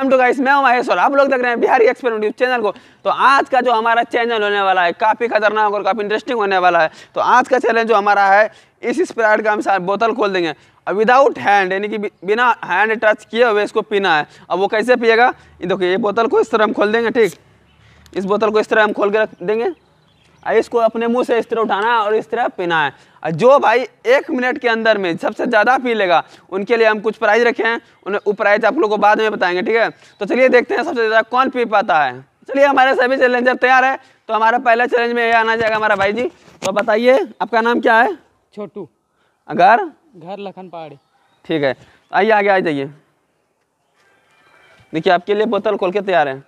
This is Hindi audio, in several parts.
वेलकम टू गाइस मैं हूं महेश और आप लोग देख रहे हैं बिहारी एक्सपेरिमेंट यूट्यूब चैनल को तो आज का जो हमारा चैनल होने वाला है काफ़ी खतरनाक और काफ़ी इंटरेस्टिंग होने वाला है तो आज का चैनल जो हमारा है इस स्प्राइट का हम सारे बोतल खोल देंगे और विदाउट हैंड यानी कि बिना हैंड टच किए हुए इसको पीना है अब वो कैसे पिएगा देखो ये बोतल को इस तरह हम खोल देंगे ठीक इस बोतल को इस तरह हम खोल के रख देंगे इसको अपने मुंह से इस तरह उठाना है और इस तरह पीना है और जो भाई एक मिनट के अंदर में सबसे ज़्यादा पी लेगा उनके लिए हम कुछ प्राइज रखे हैं उन्हें वो प्राइज आप लोग को बाद में बताएंगे ठीक है तो चलिए देखते हैं सबसे ज़्यादा कौन पी पाता है चलिए हमारे सभी चैलेंजर तैयार है तो हमारा पहला चैलेंज में ये आना जाएगा हमारा भाई जी तो बताइए आपका नाम क्या है छोटू घर घर लखन पहाड़ी ठीक है तो आइए आगे आ जाइए देखिए आपके लिए बोतल खोल के तैयार है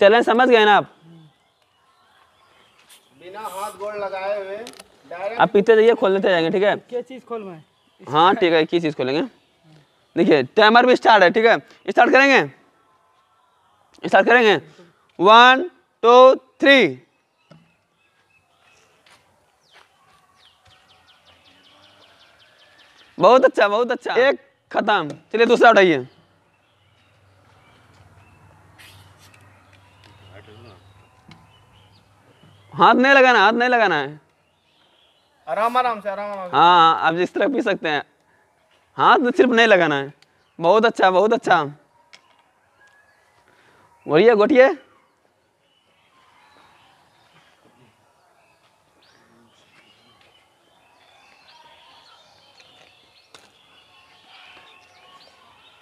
चैलेंज समझ गए ना आप बिना हाथ गोड़ लगाए हुए आप पीते जाइए खोल लेते जाएंगे ठीक है क्या चीज खोल में हाँ ठीक है की चीज खोलेंगे देखिए टाइमर भी स्टार्ट है ठीक है स्टार्ट करेंगे स्टार्ट करेंगे वन टू थ्री बहुत अच्छा बहुत अच्छा एक खत्म चलिए दूसरा उठाइए हाथ नहीं लगाना हाथ नहीं लगाना है आराम आराम से आराम आराम हाँ आप जिस तरह पी सकते हैं हाथ तो सिर्फ नहीं लगाना है बहुत अच्छा बहुत अच्छा बोलिए गोटिए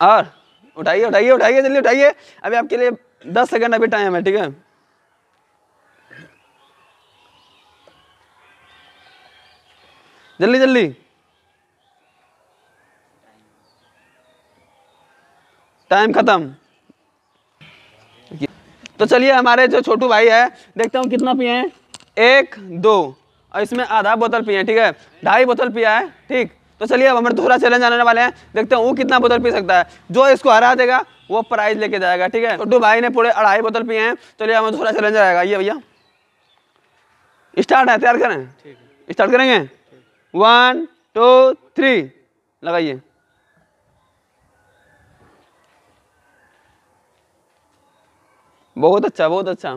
और उठाइए उठाइए उठाइए जल्दी उठाइए अभी आपके लिए दस सेकंड अभी टाइम है ठीक है जल्दी जल्दी टाइम खत्म तो चलिए हमारे जो छोटू भाई है देखता हूँ कितना पिए हैं एक दो और इसमें आधा बोतल पिए हैं ठीक है ढाई बोतल पिया है ठीक तो चलिए अब हमारे दूसरा चैलेंज आने वाले हैं देखते हैं वो कितना बोतल पी सकता है जो इसको हरा देगा वो प्राइज लेके जाएगा ठीक है छोटू भाई ने पूरे अढ़ाई बोतल पिए हैं चलिए हमारा दूसरा चैलेंज आएगा ये भैया स्टार्ट है तैयार करें स्टार्ट करेंगे वन टू थ्री लगाइए बहुत अच्छा बहुत अच्छा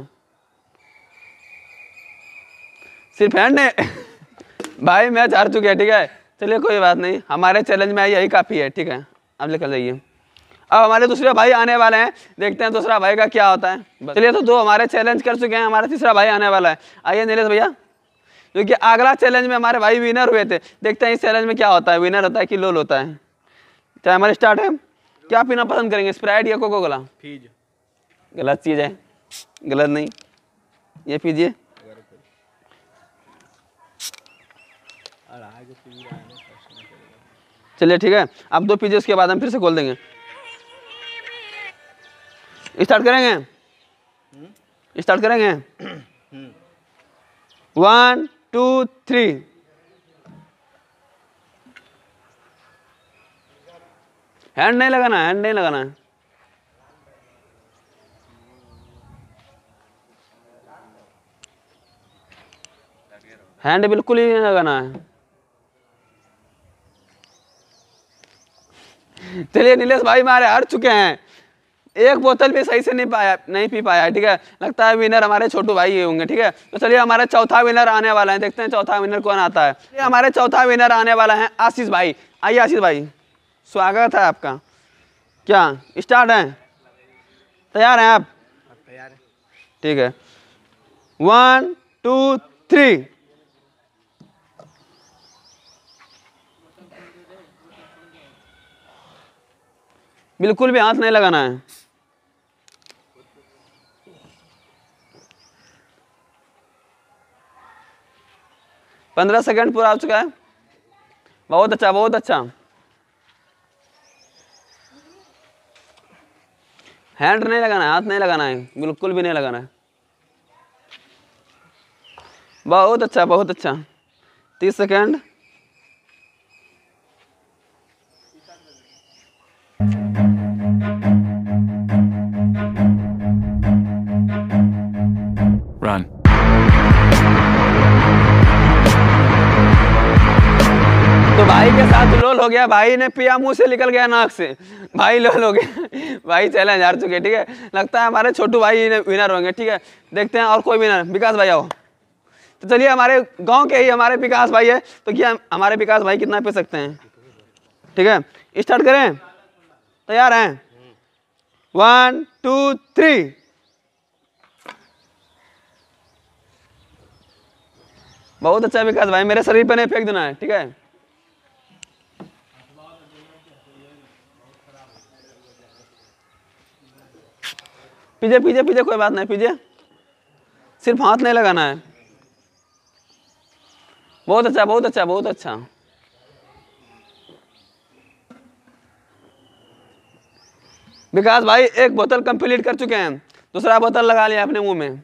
सिर्फ हैंड भाई मैच हार चुके हैं ठीक है चलिए कोई बात नहीं हमारे चैलेंज में यही काफ़ी है ठीक है अब निकल जाइए अब हमारे दूसरे भाई आने वाले हैं देखते हैं दूसरा भाई का क्या होता है चलिए तो दो हमारे चैलेंज कर चुके हैं हमारा तीसरा भाई आने वाला है आइए नीलेष भैया जो कि आगरा चैलेंज में हमारे भाई विनर हुए थे देखते हैं इस चैलेंज में क्या होता है विनर होता है कि लोल होता है चाहे हमारे स्टार्ट है क्या पीना पसंद करेंगे स्प्राइट या कोको कोला गलत चीज़ है गलत नहीं ये पीजिए चलिए ठीक है आप दो पीजिए उसके बाद हम फिर से खोल देंगे स्टार्ट करेंगे स्टार्ट हम्म। करेंगे one hmm. Two three hand नहीं लगाना हैंड नहीं लगाना है हैंड बिल्कुल ही नहीं लगाना है चलिए नीलेश भाई मारे हार चुके हैं एक बोतल भी सही से नहीं पाया नहीं पी पाया ठीक है लगता है विनर हमारे छोटू भाई ही होंगे ठीक है तो चलिए हमारा चौथा विनर आने वाला है देखते हैं चौथा विनर कौन आता है हमारे चौथा विनर आने वाला है आशीष भाई आइए आशीष भाई स्वागत है आपका क्या स्टार्ट है तैयार हैं आप तैयार ठीक है वन टू थ्री बिल्कुल भी हाथ नहीं लगाना है पंद्रह सेकंड पूरा हो चुका है बहुत अच्छा बहुत अच्छा हैंड नहीं लगाना है हाथ नहीं लगाना है बिल्कुल भी नहीं लगाना है बहुत अच्छा बहुत अच्छा तीस सेकंड भाई के साथ लोल हो गया भाई ने पिया मुंह से निकल गया नाक से भाई लोल हो गया भाई चैलेंज हार चुके ठीक है लगता है हमारे छोटू भाई विनर होंगे ठीक है देखते हैं और कोई विनर विकास भाई आओ तो चलिए हमारे गांव के ही हमारे विकास भाई है तो क्या हमारे विकास भाई कितना पी सकते हैं ठीक है स्टार्ट करें तैयार हैं वन टू थ्री बहुत अच्छा विकास भाई मेरे शरीर पर नहीं फेंक देना है ठीक है पीजे पीजे पीजे कोई बात नहीं पीजे सिर्फ हाथ नहीं लगाना है बहुत अच्छा बहुत अच्छा बहुत अच्छा विकास भाई एक बोतल कंप्लीट कर चुके हैं दूसरा बोतल लगा लिया अपने मुंह में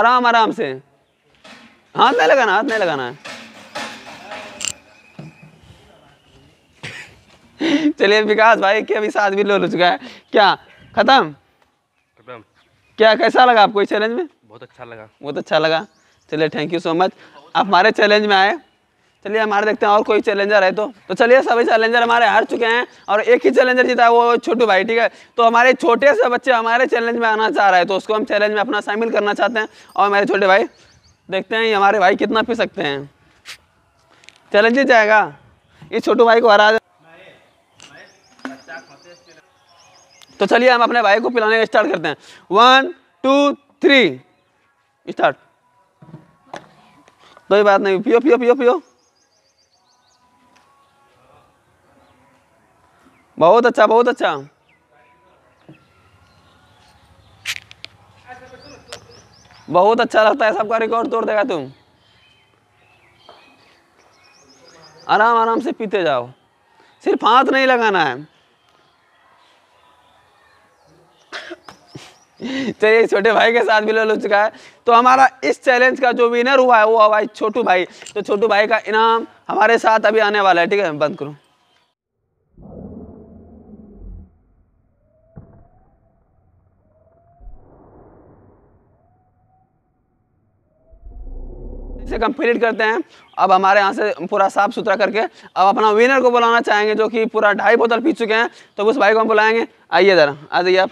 आराम आराम से हाथ नहीं लगाना हाथ नहीं लगाना है चलिए विकास भाई के अभी साथ भी लो चुका है क्या खत्म खत्म क्या कैसा लगा आपको इस चैलेंज में बहुत अच्छा लगा बहुत अच्छा लगा चलिए थैंक यू सो मच आप हमारे चैलेंज में आए चलिए हमारे देखते हैं और कोई चैलेंजर है तो तो चलिए सभी चैलेंजर हमारे हार चुके हैं और एक ही चैलेंजर जीता है वो छोटू भाई ठीक है तो हमारे छोटे से बच्चे हमारे चैलेंज में आना चाह रहे हैं तो उसको हम चैलेंज में अपना शामिल करना चाहते हैं और हमारे छोटे भाई देखते हैं ये हमारे भाई कितना पी सकते हैं चैलेंज जाएगा इस छोटू भाई को हरा तो चलिए हम अपने भाई को पिलाने का स्टार्ट करते हैं वन टू थ्री स्टार्ट कोई बात नहीं पियो पियो पियो पियो बहुत अच्छा बहुत अच्छा बहुत अच्छा लगता है सबका रिकॉर्ड तोड़ देगा तुम आराम आराम से पीते जाओ सिर्फ हाथ नहीं लगाना है चलिए तो छोटे भाई के साथ भी लल हो चुका है तो हमारा इस चैलेंज का जो विनर हुआ है वो हुआ भाई छोटू भाई तो छोटू भाई का इनाम हमारे साथ अभी आने वाला है ठीक है बंद करूँ कंप्लीट करते हैं अब हमारे यहाँ से पूरा साफ सुथरा करके अब अपना विनर को बुलाना चाहेंगे जो कि पूरा ढाई बोतल पी चुके हैं तो उस भाई को हम बुलाएंगे आइए ज़रा आ जाइए आप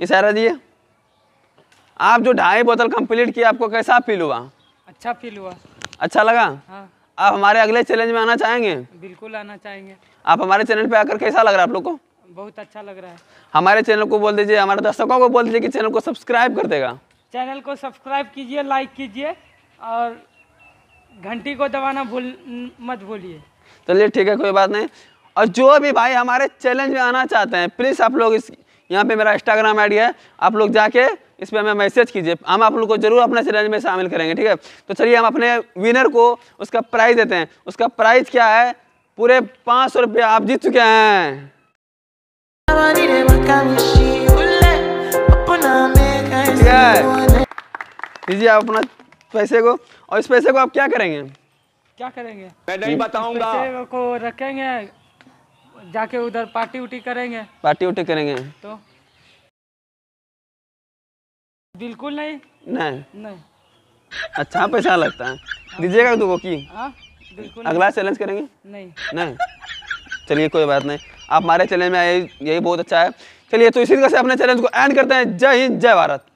इशारा दिए आप जो ढाई बोतल कंप्लीट किया आपको कैसा फील हुआ अच्छा फील हुआ अच्छा लगा हाँ। आप हमारे अगले चैलेंज में आना चाहेंगे बिल्कुल आना चाहेंगे आप हमारे चैनल पे आकर कैसा लग रहा है आप लोग को बहुत अच्छा लग रहा है हमारे चैनल को बोल दीजिए हमारे दर्शकों को बोल दीजिए कि चैनल को सब्सक्राइब कर देगा चैनल को सब्सक्राइब कीजिए लाइक कीजिए और घंटी को दबाना भूल मत भूलिए चलिए ठीक है कोई बात नहीं और जो भी भाई हमारे चैलेंज में आना चाहते हैं प्लीज़ आप लोग इस यहाँ पे मेरा इंस्टाग्राम आईडी है आप लोग जाके इस पर हमें मैसेज कीजिए हम आप लोग को जरूर अपने चैलेंज में शामिल करेंगे ठीक है तो चलिए हम अपने विनर को उसका प्राइज़ देते हैं उसका प्राइज़ क्या है पूरे पाँच सौ रुपये आप जीत चुके हैं दीजिए आप अपना पैसे को और इस पैसे को आप क्या करेंगे क्या करेंगे मैं नहीं बताऊंगा को रखेंगे जाके उधर पार्टी उटी करेंगे पार्टी उटी करेंगे तो बिल्कुल नहीं नहीं नहीं अच्छा हाँ, पैसा लगता है दीजिएगा दो की हाँ, अगला चैलेंज करेंगे नहीं नहीं चलिए कोई बात नहीं आप हमारे चैलेंज में आए यही बहुत अच्छा है चलिए तो इसी तरह से अपने चैलेंज को एंड करते हैं जय हिंद जय भारत